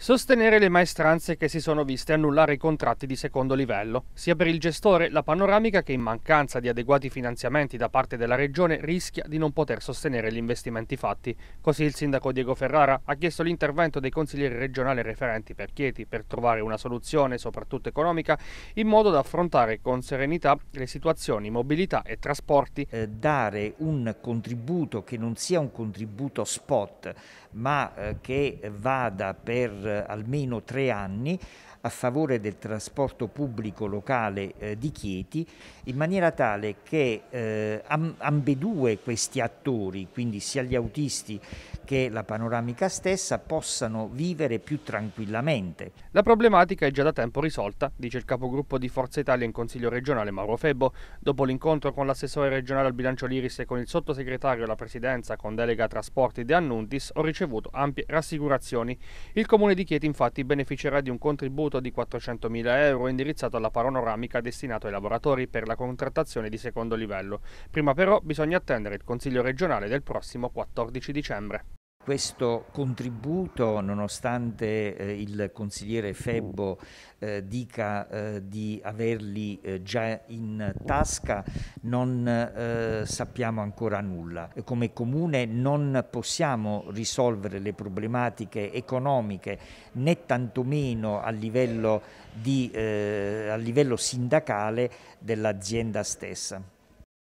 Sostenere le maestranze che si sono viste annullare i contratti di secondo livello, sia per il gestore la panoramica che in mancanza di adeguati finanziamenti da parte della regione rischia di non poter sostenere gli investimenti fatti. Così il sindaco Diego Ferrara ha chiesto l'intervento dei consiglieri regionali referenti per Chieti per trovare una soluzione, soprattutto economica, in modo da affrontare con serenità le situazioni mobilità e trasporti. Eh, dare un contributo che non sia un contributo spot, ma eh, che vada per almeno tre anni a favore del trasporto pubblico locale eh, di Chieti, in maniera tale che eh, am- ambedue questi attori, quindi sia gli autisti che la panoramica stessa, possano vivere più tranquillamente. La problematica è già da tempo risolta, dice il capogruppo di Forza Italia in Consiglio regionale Mauro Febbo, dopo l'incontro con l'assessore regionale al bilancio Liris e con il sottosegretario alla presidenza con delega trasporti De Annuntis, ho ricevuto ampie rassicurazioni. Il comune di di Chieti infatti beneficerà di un contributo di 400.000 euro indirizzato alla panoramica destinato ai lavoratori per la contrattazione di secondo livello. Prima però bisogna attendere il Consiglio regionale del prossimo 14 dicembre questo contributo, nonostante eh, il consigliere Febbo eh, dica eh, di averli eh, già in tasca, non eh, sappiamo ancora nulla. Come comune non possiamo risolvere le problematiche economiche né tantomeno a livello, di, eh, a livello sindacale dell'azienda stessa.